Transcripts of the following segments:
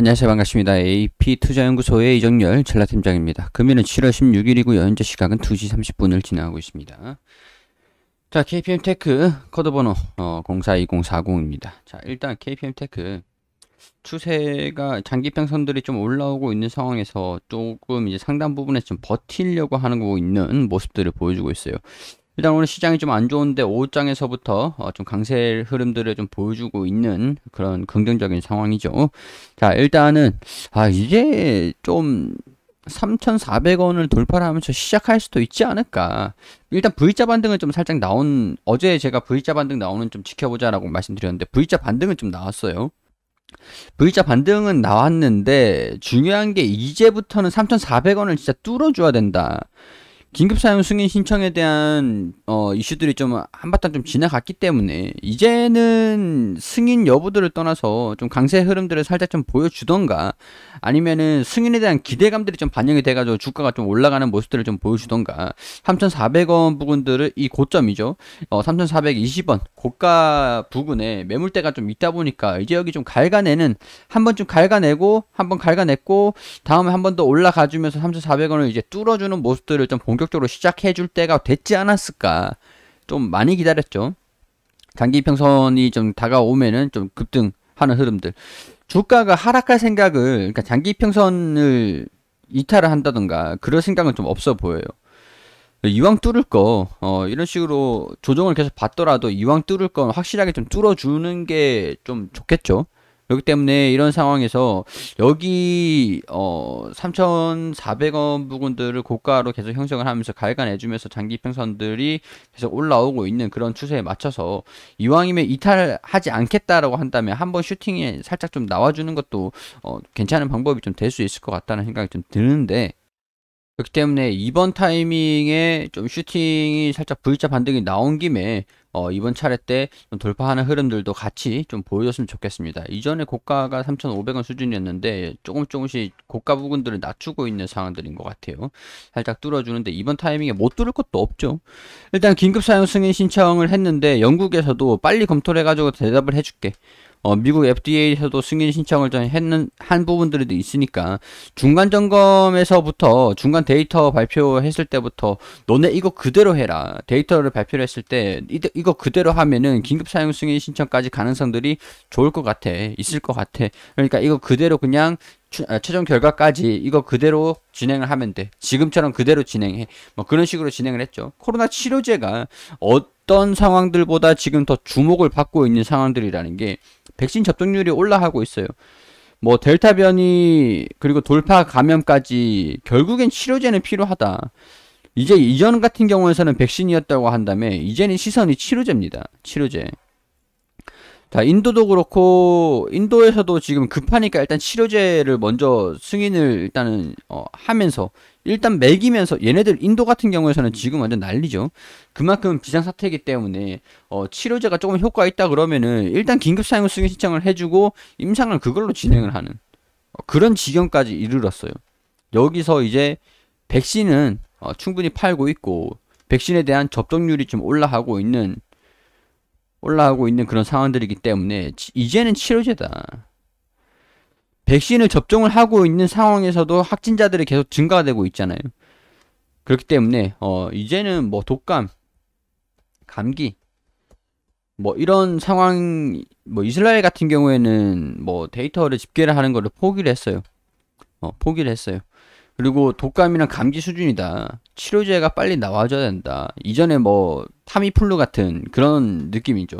안녕하세요. 반갑습니다. AP투자연구소의 이정열 전라팀장입니다. 금일은 7월 16일이고요. 현재 시각은 2시 30분을 지나고 있습니다. 자, KPM테크 코드번호 어, 042040입니다. 자, 일단 KPM테크 추세가 장기평선들이 좀 올라오고 있는 상황에서 조금 이제 상단 부분에 좀 버티려고 하는 거 있는 모습들을 보여주고 있어요. 일단 오늘 시장이 좀 안 좋은데 오후장에서부터 어 좀 강세 흐름들을 좀 보여주고 있는 그런 긍정적인 상황이죠. 자, 일단은 아 이제 좀 3,400원을 돌파를 하면서 시작할 수도 있지 않을까. 일단 V자 반등은 좀 살짝 나온 어제 제가 V자 반등 나오는 좀 지켜보자라고 말씀드렸는데 V자 반등은 좀 나왔어요. V자 반등은 나왔는데 중요한 게 이제부터는 3,400원을 진짜 뚫어줘야 된다. 긴급사용 승인 신청에 대한 어, 이슈들이 좀 한바탕 좀 지나갔기 때문에 이제는 승인 여부들을 떠나서 좀 강세 흐름들을 살짝 좀 보여주던가 아니면은 승인에 대한 기대감들이 좀 반영이 돼가지고 주가가 좀 올라가는 모습들을 좀 보여주던가 3,400원 부근들을 이 고점이죠 어, 3,420원 고가 부근에 매물대가 좀 있다 보니까 이제 여기 좀 갈가내는 한 번 좀 갈가내고 한 번 갈가냈고 다음에 한 번 더 올라가주면서 3,400원을 이제 뚫어주는 모습들을 좀본 본격적으로 시작해 줄 때가 됐지 않았을까. 좀 많이 기다렸죠. 장기 평선이 좀 다가오면은 좀 급등하는 흐름들. 주가가 하락할 생각을 그러니까 장기 평선을 이탈을 한다던가 그럴 생각은 좀 없어 보여요. 이왕 뚫을 거, 어, 이런 식으로 조정을 계속 받더라도 이왕 뚫을 건 확실하게 좀 뚫어주는 게 좀 좋겠죠. 그렇기 때문에 이런 상황에서 여기 어 3,400원 부근들을 고가로 계속 형성을 하면서 갈간해주면서 장기 평선들이 계속 올라오고 있는 그런 추세에 맞춰서 이왕이면 이탈하지 않겠다라고 한다면 한번 슈팅에 살짝 좀 나와주는 것도 어 괜찮은 방법이 좀 될 수 있을 것 같다는 생각이 좀 드는데 그렇기 때문에 이번 타이밍에 좀 슈팅이 살짝 V자 반등이 나온 김에 어, 이번 차례 때 돌파하는 흐름들도 같이 좀 보여줬으면 좋겠습니다. 이전에 고가가 3,500원 수준이었는데 조금 조금씩 고가 부분들을 낮추고 있는 상황들인 것 같아요. 살짝 뚫어주는데 이번 타이밍에 못 뚫을 것도 없죠. 일단 긴급 사용 승인 신청을 했는데 영국에서도 빨리 검토를 해가지고 대답을 해줄게. 어, 미국 FDA에서도 승인 신청을 전 했는 한 부분들도 있으니까 중간 점검에서부터 중간 데이터 발표했을 때부터 너네 이거 그대로 해라 데이터를 발표를 했을 때 이, 거 그대로 하면은 긴급 사용 승인 신청까지 가능성들이 좋을 것 같아 있을 것 같아 그러니까 이거 그대로 그냥 아, 최종 결과까지 이거 그대로 진행을 하면 돼 지금처럼 그대로 진행해 뭐 그런 식으로 진행을 했죠 코로나 치료제가 어떤 상황들보다 지금 더 주목을 받고 있는 상황들이라는 게 백신 접종률이 올라가고 있어요. 뭐 델타 변이 그리고 돌파 감염까지 결국엔 치료제는 필요하다. 이제 이전 같은 경우에서는 백신이었다고 한다면 이제는 시선이 치료제입니다. 치료제. 자, 인도도 그렇고 인도에서도 지금 급하니까 일단 치료제를 먼저 승인을 일단은 어, 하면서 일단 매기면서 얘네들 인도 같은 경우에서는 지금 완전 난리죠. 그만큼 비상사태이기 때문에 어, 치료제가 조금 효과가 있다 그러면은 일단 긴급 사용 승인 신청을 해주고 임상을 그걸로 진행을 하는 어, 그런 지경까지 이르렀어요. 여기서 이제 백신은 어, 충분히 팔고 있고 백신에 대한 접종률이 좀 올라가고 있는 올라가고 있는 그런 상황들이기 때문에 치, 이제는 치료제다. 백신을 접종을 하고 있는 상황에서도 확진자들이 계속 증가되고 있잖아요. 그렇기 때문에 어 이제는 뭐 독감, 감기 뭐 이런 상황 뭐 이스라엘 같은 경우에는 뭐 데이터를 집계를 하는 거를 포기를 했어요. 어 포기를 했어요. 그리고 독감이랑 감기 수준이다. 치료제가 빨리 나와줘야 된다. 이전에 뭐 타미플루 같은 그런 느낌이죠.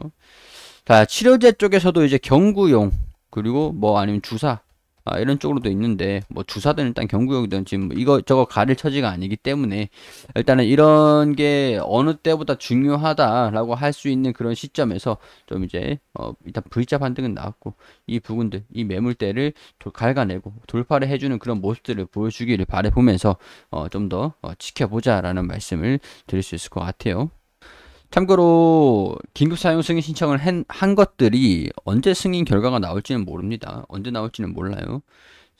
자 치료제 쪽에서도 이제 경구용 그리고 뭐 아니면 주사 아, 이런 쪽으로도 있는데 뭐 주사든 일단 경구역이든 지금 뭐 이거 저거 가릴 처지가 아니기 때문에 일단은 이런 게 어느 때보다 중요하다라고 할 수 있는 그런 시점에서 좀 이제 어, 일단 V자 반등은 나왔고 이 부분들 이 매물대를 돌, 갈가내고 돌파를 해주는 그런 모습들을 보여주기를 바래보면서 어, 좀더 어, 지켜보자라는 말씀을 드릴 수 있을 것 같아요. 참고로 긴급 사용 승인 신청을 한, 한 것들이 언제 승인 결과가 나올지는 모릅니다. 언제 나올지는 몰라요.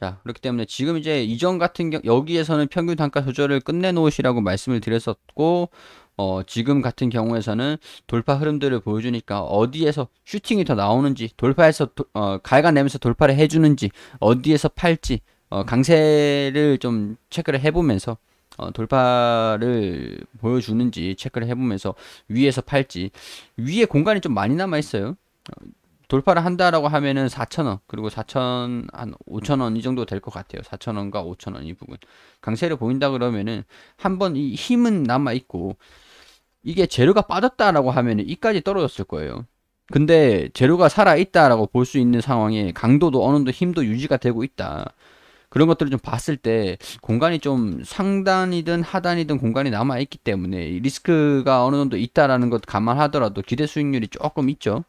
자 그렇기 때문에 지금 이제 이전 같은 경우 여기에서는 평균 단가 조절을 끝내놓으시라고 말씀을 드렸었고 어, 지금 같은 경우에서는 돌파 흐름들을 보여주니까 어디에서 슈팅이 더 나오는지 돌파해서 도, 어, 갈가내면서 돌파를 해주는지 어디에서 팔지 어, 강세를 좀 체크를 해보면서 어, 돌파를 보여주는지 체크를 해보면서 위에서 팔지 위에 공간이 좀 많이 남아 있어요. 어, 돌파를 한다라고 하면은 4,000원 그리고 4,000한 5,000원 이 정도 될 것 같아요. 4,000원과 5,000원 이 부분 강세를 보인다 그러면은 한번 이 힘은 남아 있고 이게 재료가 빠졌다라고 하면은 이까지 떨어졌을 거예요. 근데 재료가 살아 있다라고 볼 수 있는 상황에 강도도 어느 정도 힘도 유지가 되고 있다. 그런 것들을 좀 봤을 때 공간이 좀 상단이든 하단이든 공간이 남아 있기 때문에 리스크가 어느 정도 있다라는 것 감안하더라도 기대 수익률이 조금 있죠.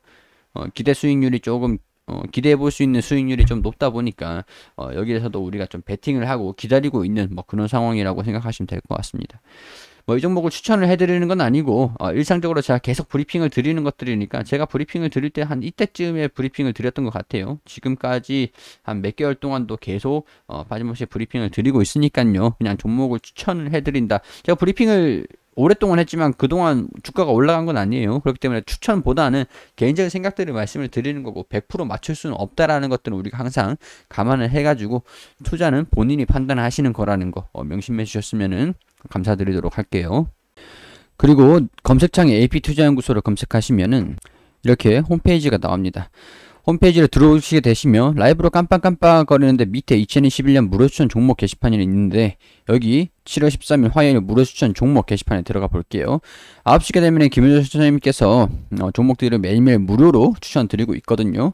어, 기대 수익률이 조금 어, 기대해 볼 수 있는 수익률이 좀 높다 보니까 어, 여기에서도 우리가 좀 베팅을 하고 기다리고 있는 뭐 그런 상황이라고 생각하시면 될 것 같습니다. 뭐이 종목을 추천을 해드리는 건 아니고 어, 일상적으로 제가 계속 브리핑을 드리는 것들이니까 제가 브리핑을 드릴 때 한 이때쯤에 브리핑을 드렸던 것 같아요. 지금까지 한 몇 개월 동안도 계속 어, 빠짐없이 브리핑을 드리고 있으니까요. 그냥 종목을 추천을 해드린다. 제가 브리핑을 오랫동안 했지만 그동안 주가가 올라간 건 아니에요. 그렇기 때문에 추천보다는 개인적인 생각들을 말씀을 드리는 거고 100% 맞출 수는 없다라는 것들은 우리가 항상 감안을 해가지고 투자는 본인이 판단하시는 거라는 거 어, 명심해 주셨으면은 감사드리도록 할게요. 그리고 검색창에 AP투자연구소를 검색하시면은 이렇게 홈페이지가 나옵니다. 홈페이지를 들어오시게 되시면 라이브로 깜빡깜빡 거리는데 밑에 2021년 무료추천 종목 게시판이 있는데 여기 7월 13일 화요일 무료 추천 종목 게시판에 들어가 볼게요. 9시가 되면 김현철 추천님께서 어, 종목들을 매일매일 무료로 추천 드리고 있거든요.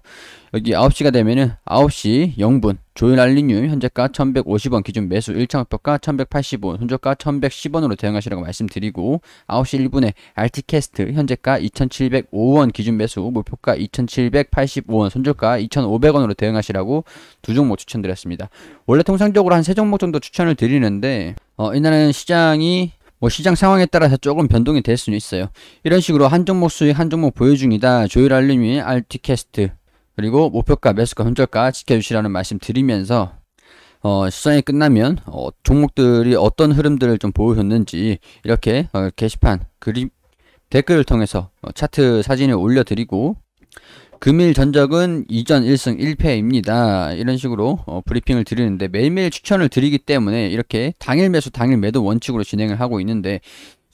여기 9시가 되면 9시 0분 조일 알리뉴 현재가 1150원 기준 매수 1차 목표가 1180원 손절가 1110원으로 대응하시라고 말씀드리고 9시 1분에 RT캐스트 현재가 2705원 기준 매수 목표가 2785원 손절가 2500원으로 대응하시라고 두 종목 추천드렸습니다. 원래 통상적으로 한 세 종목 정도 추천을 드리는데 있는데 어, 이날은 시장이 뭐 시장 상황에 따라서 조금 변동이 될 수는 있어요. 이런 식으로 한 종목 수익, 한 종목 보유 중이다. 조율 알림이 RT캐스트 그리고 목표가, 매수가, 손절가 지켜주시라는 말씀 드리면서 어, 시장이 끝나면 어, 종목들이 어떤 흐름들을 좀 보여줬는지 이렇게 어, 게시판 그림 댓글을 통해서 어, 차트 사진을 올려드리고 금일 전적은 이전 1승 1패입니다. 이런 식으로 어, 브리핑을 드리는데 매일매일 추천을 드리기 때문에 이렇게 당일 매수 당일 매도 원칙으로 진행을 하고 있는데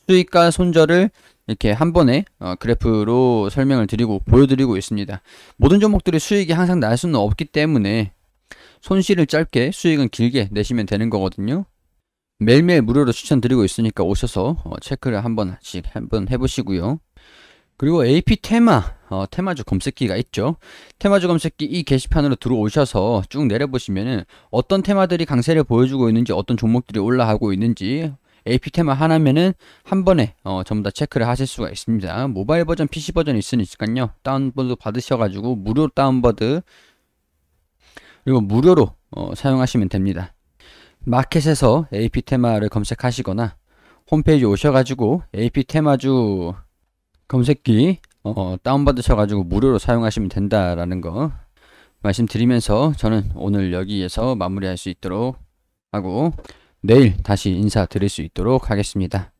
수익과 손절을 이렇게 한 번에 어, 그래프로 설명을 드리고 보여드리고 있습니다. 모든 종목들이 수익이 항상 날 수는 없기 때문에 손실을 짧게 수익은 길게 내시면 되는 거거든요. 매일매일 무료로 추천드리고 있으니까 오셔서 어, 체크를 한 번씩 한번 해보시고요. 그리고 AP 테마 어, 테마주 검색기가 있죠. 테마주 검색기 이 게시판으로 들어오셔서 쭉 내려보시면은 어떤 테마들이 강세를 보여주고 있는지 어떤 종목들이 올라가고 있는지 AP 테마 하나면은 한 번에 어, 전부 다 체크를 하실 수가 있습니다. 모바일 버전, PC 버전 있으니까요. 다운로드 받으셔가지고 무료 다운로드 그리고 무료로 어, 사용하시면 됩니다. 마켓에서 AP 테마를 검색하시거나 홈페이지 오셔가지고 AP 테마주 검색기 어, 다운받으셔가지고 무료로 사용하시면 된다라는 거 말씀드리면서 저는 오늘 여기에서 마무리할 수 있도록 하고 내일 다시 인사드릴 수 있도록 하겠습니다.